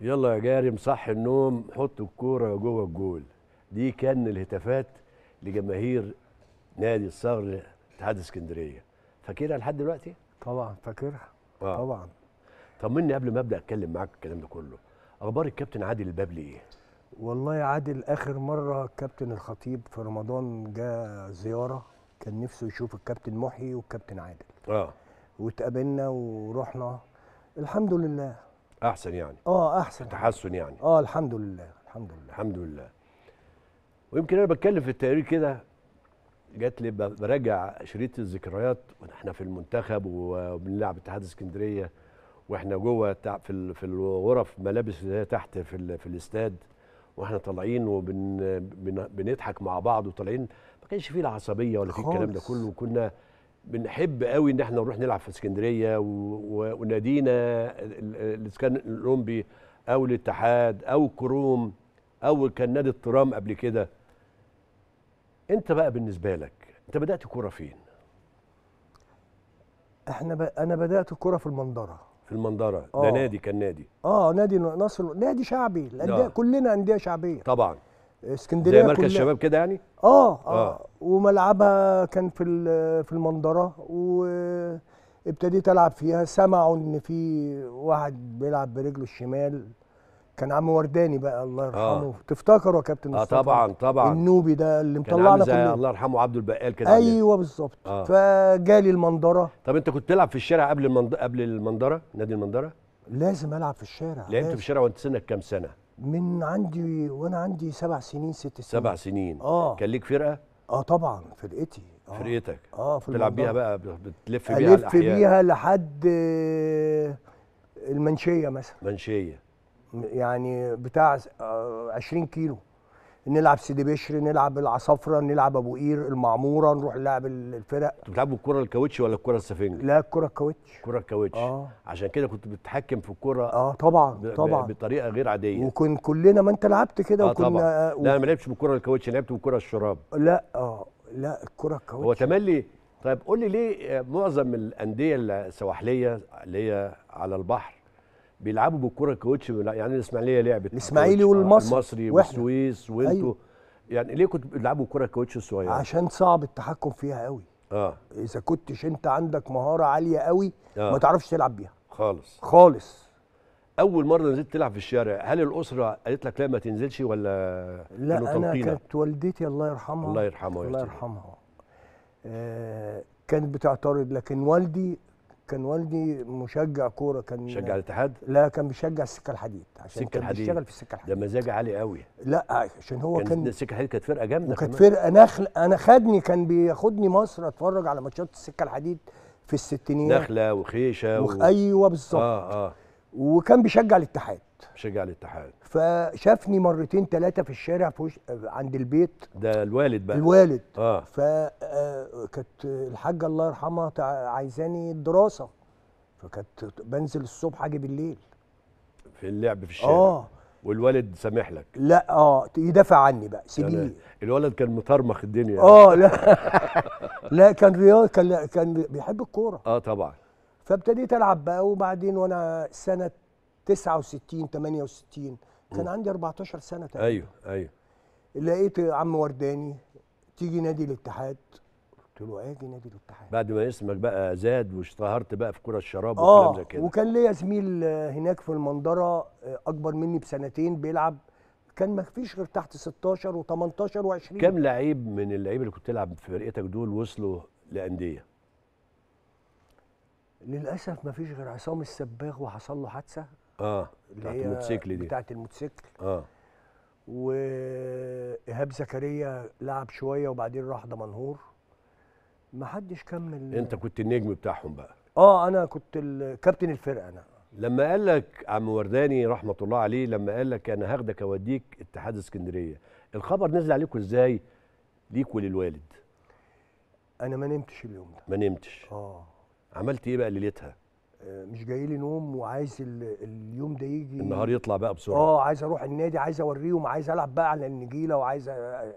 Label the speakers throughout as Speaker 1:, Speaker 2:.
Speaker 1: يلا يا جارم صح النوم حط الكوره جوه الجول دي كان الهتافات لجماهير نادي الصغر اتحاد اسكندريه فاكرها
Speaker 2: لحد دلوقتي طبعا فاكرها
Speaker 1: آه. طبعا طمني قبل ما ابدا اتكلم معاك الكلام ده كله
Speaker 2: اخبار الكابتن عادل البابلي ايه والله عادل اخر مره الكابتن الخطيب في رمضان جاء زياره كان نفسه يشوف الكابتن محيي والكابتن عادل اه واتقابلنا ورحنا الحمد لله احسن يعني اه احسن تحسن يعني اه الحمد لله الحمد لله الحمد لله ويمكن
Speaker 1: انا بتكلم في التقرير كده جات لي براجع شريط الذكريات واحنا في المنتخب وبنلعب اتحاد اسكندريه واحنا جوه في في الغرف ملابس اللي هي تحت في في الاستاد واحنا طالعين وبنضحك مع بعض وطالعين ما كانش فيه العصبيه ولا فيه الكلام ده كله وكنا بنحب قوي ان احنا نروح نلعب في اسكندريه ونادينا الاسكان الاولمبي او الاتحاد او كروم او كان نادي الترام قبل كده انت بقى بالنسبه لك انت بدات كوره فين
Speaker 2: احنا ب... انا بدات كوره في المنظره
Speaker 1: في المنظره ده آه. نادي كان نادي
Speaker 2: اه نادي نصر نادي شعبي الانديه آه. كلنا انديه شعبيه طبعا اسكندريه زي مركز الشباب كده يعني آه, اه اه وملعبها كان في في المنظره وابتديت العب فيها سمعوا ان في واحد بيلعب برجله الشمال كان عم ورداني بقى الله آه. يرحمه آه. تفتكروا يا كابتن اه طبعا طبعا النوبي ده اللي مطلعنا كان الله
Speaker 1: يرحمه عبد البقال كده ايوه
Speaker 2: بالظبط آه. فجالي المنظره
Speaker 1: طب انت كنت تلعب في الشارع قبل المنض... قبل المنظره نادي المنظره
Speaker 2: لازم العب في الشارع لعبت في الشارع
Speaker 1: وانت سنك كام سنه
Speaker 2: من عندي وانا عندي سبع سنين ست سنين سبع
Speaker 1: سنين اه كان ليك فرقه؟ اه طبعا فرقتي آه فرقتك اه في بتلعب بيها بقى بتلف بيها الف بيها
Speaker 2: لحد المنشيه مثلا منشيه يعني بتاع 20 كيلو نلعب سيدي بشر نلعب العصافره نلعب ابو قير المعموره نروح نلعب الفرق انتوا بتلعبوا الكره الكاوتش ولا الكره السفنج لا الكره الكاوتش الكره الكاوتش آه. عشان كده كنت بتتحكم في الكره اه طبعا ب... طبعا بطريقه غير عاديه وكن كلنا ما انت لعبت كده آه وكنا طبعا. و... آه، لا ما لعبتش بالكره
Speaker 1: الكاوتش لعبت بالكره الشراب
Speaker 2: لا اه لا الكره الكاوتش هو
Speaker 1: تملي طيب قول لي ليه آه، معظم الانديه السواحليه اللي هي على البحر بيلعبوا بالكره الكاوتش يعني الاسماعيليه لعبت الاسماعيلي والمصري المصري والسويس وانتوا أيوه. يعني ليه كنتوا بتلعبوا كره كوتش الصغيره؟ عشان
Speaker 2: صعب التحكم فيها قوي اه اذا كنتش انت عندك مهاره عاليه قوي آه. ما تعرفش تلعب بيها
Speaker 1: خالص خالص اول مره نزلت تلعب في الشارع هل الاسره قالت لك لا ما تنزلش ولا لا انا كانت
Speaker 2: والدتي الله يرحمها الله يرحمها الله يرحمها آه كانت بتعترض لكن والدي كان والدي مشجع كوره كان مشجع الاتحاد؟ لا كان بيشجع السكه الحديد عشان كان الحديد بيشتغل في
Speaker 1: السكه الحديد ده مزاج عالي قوي لا عشان هو كان, كان السكه الحديد كانت فرقه جامده وكانت فرقه
Speaker 2: نخل انا خدني كان بياخدني مصر اتفرج على ماتشات السكه الحديد في الستينيات نخله وخيشه و... ايوه بالظبط اه اه وكان بيشجع الاتحاد مشجع الاتحاد فشافني مرتين ثلاثه في الشارع في وش... عند البيت
Speaker 1: ده الوالد بقى الوالد اه
Speaker 2: فكانت آه، الحاجه الله يرحمها عايزاني الدراسه فكانت بنزل الصبح اجي بالليل في اللعب في الشارع اه والوالد
Speaker 1: سامح لك لا اه يدافع عني بقى يعني سيبيه الولد
Speaker 2: كان مطرمخ الدنيا اه لا لا كان رياض كان كان بيحب الكوره اه طبعا فابتديت العب بقى وبعدين وانا سنه 69 68 كان عندي 14 سنه تقريبا ايوه ايوه لقيت عم ورداني تيجي نادي الاتحاد قلت له اجي نادي الاتحاد
Speaker 1: بعد ما اسمك بقى زاد واشتهرت بقى في كره الشراب آه وكلام زي كده وكان
Speaker 2: ليا زميل هناك في المنظره آه، اكبر مني بسنتين بيلعب كان ما فيش غير تحت 16 و18 و20 كم
Speaker 1: لعيب من اللعيبه اللي كنت تلعب في فرقتك دول وصلوا لانديه؟
Speaker 2: للاسف ما فيش غير عصام السباغ وحصل له حادثه
Speaker 1: اه بتاعت الموتوسيكل دي
Speaker 2: بتاعت الموتوسيكل اه وايهاب زكريا لعب شويه وبعدين راح دمنهور ما حدش كمل انت
Speaker 1: كنت النجم بتاعهم بقى
Speaker 2: اه انا كنت كابتن الفرقه انا
Speaker 1: لما قال لك عم ورداني رحمه الله عليه لما قال لك انا هاخدك اوديك اتحاد اسكندريه الخبر نزل عليكم ازاي ليك وللوالد
Speaker 2: انا ما نمتش اليوم ده ما نمتش اه
Speaker 1: عملت ايه بقى ليلتها
Speaker 2: آه، مش جاي لي نوم وعايز اليوم ده يجي النهار
Speaker 1: يطلع بقى بسرعه اه
Speaker 2: عايز اروح النادي عايز اوريهم عايز العب بقى على النجيله وعايز أ...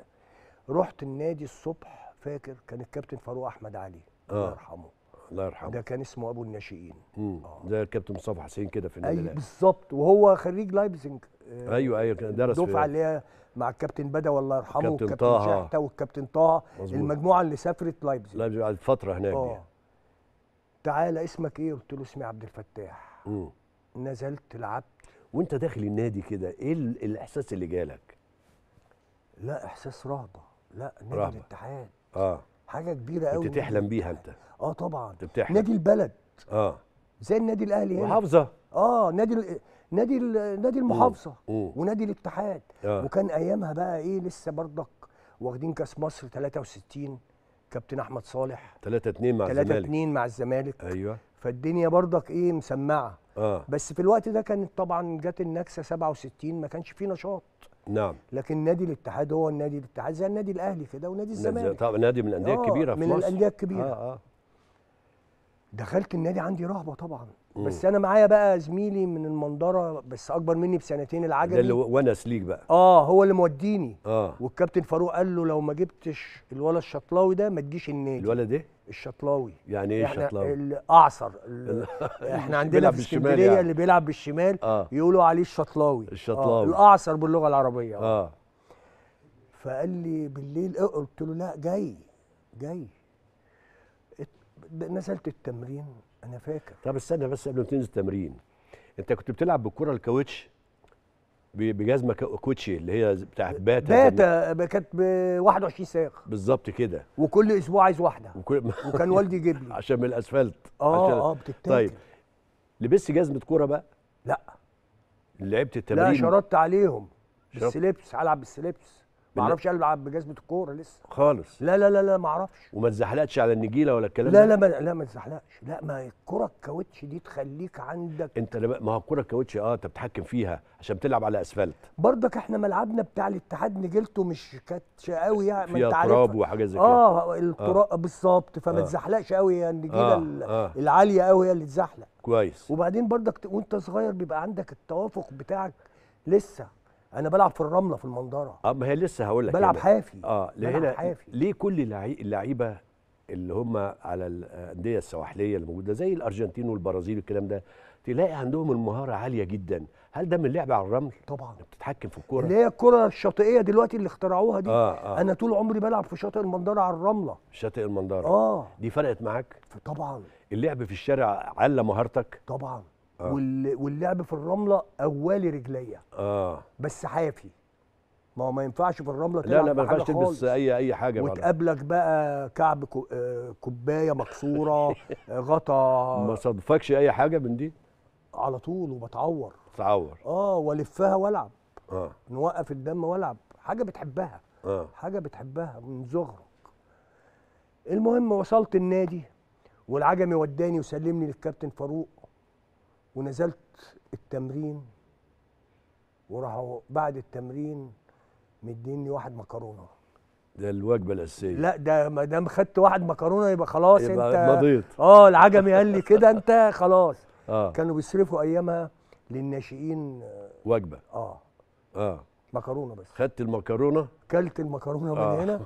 Speaker 2: رحت النادي الصبح فاكر كان الكابتن فاروق احمد علي آه. الله يرحمه الله يرحمه ده كان اسمه ابو الناشئين
Speaker 1: آه. زي الكابتن مصطفى حسين كده في النادي ايوه
Speaker 2: بالظبط وهو خريج لايبزنج آه ايوه ايوه كان درس الدفعه اللي هي مع الكابتن بدا الله يرحمه والكابتن طه شحته والكابتن طه المجموعه اللي سافرت لايبزنج
Speaker 1: لايبزنج قعدت فتره هناك آه. دي
Speaker 2: تعالى اسمك ايه قلت له اسمي عبد الفتاح مم. نزلت لعبت
Speaker 1: وانت داخل النادي كده ايه, إيه الاحساس اللي جالك
Speaker 2: لا احساس رهبه لا نادي رهبة. الاتحاد اه حاجه كبيره قوي انت تحلم بيها انت اه طبعا انت بتحلم نادي البلد اه زي النادي الاهلي هنا محافظه اه نادي نادي نادي المحافظه مم. ونادي الاتحاد آه. وكان ايامها بقى ايه لسه برضك واخدين كاس مصر 63 كابتن احمد صالح
Speaker 1: 3 2 مع الزمالك 3
Speaker 2: 2 مع الزمالك ايوه فالدنيا برضك ايه مسمعه اه بس في الوقت ده كانت طبعا جت النكسه 67 ما كانش فيه نشاط نعم لكن نادي الاتحاد هو النادي الاتحاد زي النادي الاهلي كده ونادي الزمالك طبعا نادي من الانديه آه، الكبيره في من مصر من الانديه الكبيره اه اه دخلت النادي عندي رهبه طبعا بس انا معايا بقى زميلي من المنظره بس اكبر مني بسنتين العجل ده اللي ونس ليك بقى اه هو اللي موديني اه والكابتن فاروق قال له لو ما جبتش الولد الشطلاوي ده ما تجيش النادي الولد ايه؟ الشطلاوي يعني ايه يعني الشطلاوي؟ الاعصر احنا عندنا في اسكندريه يعني. اللي بيلعب بالشمال آه. يقولوا عليه الشطلاوي آه، الشطلاوي آه. الاعصر باللغه العربيه اه, آه. فقال لي بالليل اه قلت له لا جاي جاي نزلت التمرين انا فاكر
Speaker 1: طب استنى بس قبل ما تنزل التمرين انت كنت بتلعب بالكره الكاوتش بجزمه كوتشي اللي هي بتاعت باتا
Speaker 2: باتا كانت ب 21 ساق
Speaker 1: بالظبط كده
Speaker 2: وكل اسبوع عايز
Speaker 1: واحده وكل... وكان والدي يجيب لي عشان من الاسفلت اه عشان... اه بتتاكل طيب لبست جزمه كوره بقى؟ لا لعبت
Speaker 2: التمرين لا شردت عليهم بالسليبس العب بالسليبس ما اعرفش العب بجزمه الكوره لسه
Speaker 1: خالص لا لا لا لا ما اعرفش وما تزحلقش على النجيله ولا الكلام لا لا ما لا ما
Speaker 2: تزحلقش لا ما الكوره الكاوتش دي تخليك عندك
Speaker 1: انت ما هو الكوره الكاوتش اه انت بتحكم فيها عشان بتلعب على اسفلت
Speaker 2: برضك احنا ملعبنا بتاع الاتحاد نجيلته مش كاتش قوي يعني فيها تراب وحاجات زي كده اه التراب آه. بالظبط فما آه. تزحلقش قوي هي يعني، النجيله آه. آه. العاليه قوي هي اللي تزحلق كويس وبعدين برضك وانت صغير بيبقى عندك التوافق بتاعك لسه انا بلعب في الرمله في المنظره
Speaker 1: اه ما هي لسه هقول لك بلعب حافي اه بلعب حافي ليه كل اللعيبه اللي هم على الانديه السواحليه اللي موجوده زي الارجنتين والبرازيل والكلام ده تلاقي عندهم المهاره عاليه جدا هل ده من
Speaker 2: اللعب على الرمل طبعا بتتحكم في الكره اللي هي الكره الشاطئيه دلوقتي اللي اخترعوها دي آه آه. انا طول عمري بلعب في شاطئ المنظره على الرمله
Speaker 1: شاطئ المنظره اه دي فرقت معاك طبعا اللعب في الشارع على مهارتك طبعا آه.
Speaker 2: وال... واللعب في الرمله اولي رجليا اه بس حافي ما هو ما ينفعش في الرمله لا لا ما ينفعش تلبس اي اي حاجه وتقابلك بقى كعب آه، كوبايه مكسوره آه، غطا ما
Speaker 1: صدفكش اي حاجه من دي
Speaker 2: على طول وبتعور بتعور اه والفها والعب اه نوقف الدم والعب حاجه بتحبها آه. حاجه بتحبها من زغرك المهم وصلت النادي والعجمي وداني وسلمني للكابتن فاروق ونزلت التمرين وراحوا بعد التمرين مديني واحد مكرونه
Speaker 1: ده الوجبه الاساسيه لا
Speaker 2: ده ما دام خدت واحد مكرونه يبقى خلاص يبقى انت مضيت اه العجمي قال لي كده انت خلاص آه. كانوا بيصرفوا ايامها للناشئين آه،
Speaker 1: وجبه اه اه مكرونه بس خدت المكرونه
Speaker 2: كلت المكرونه آه. من هنا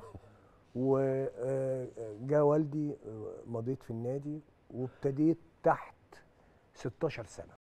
Speaker 2: وجا آه، والدي آه، مضيت في النادي وابتديت تحت 16 سنه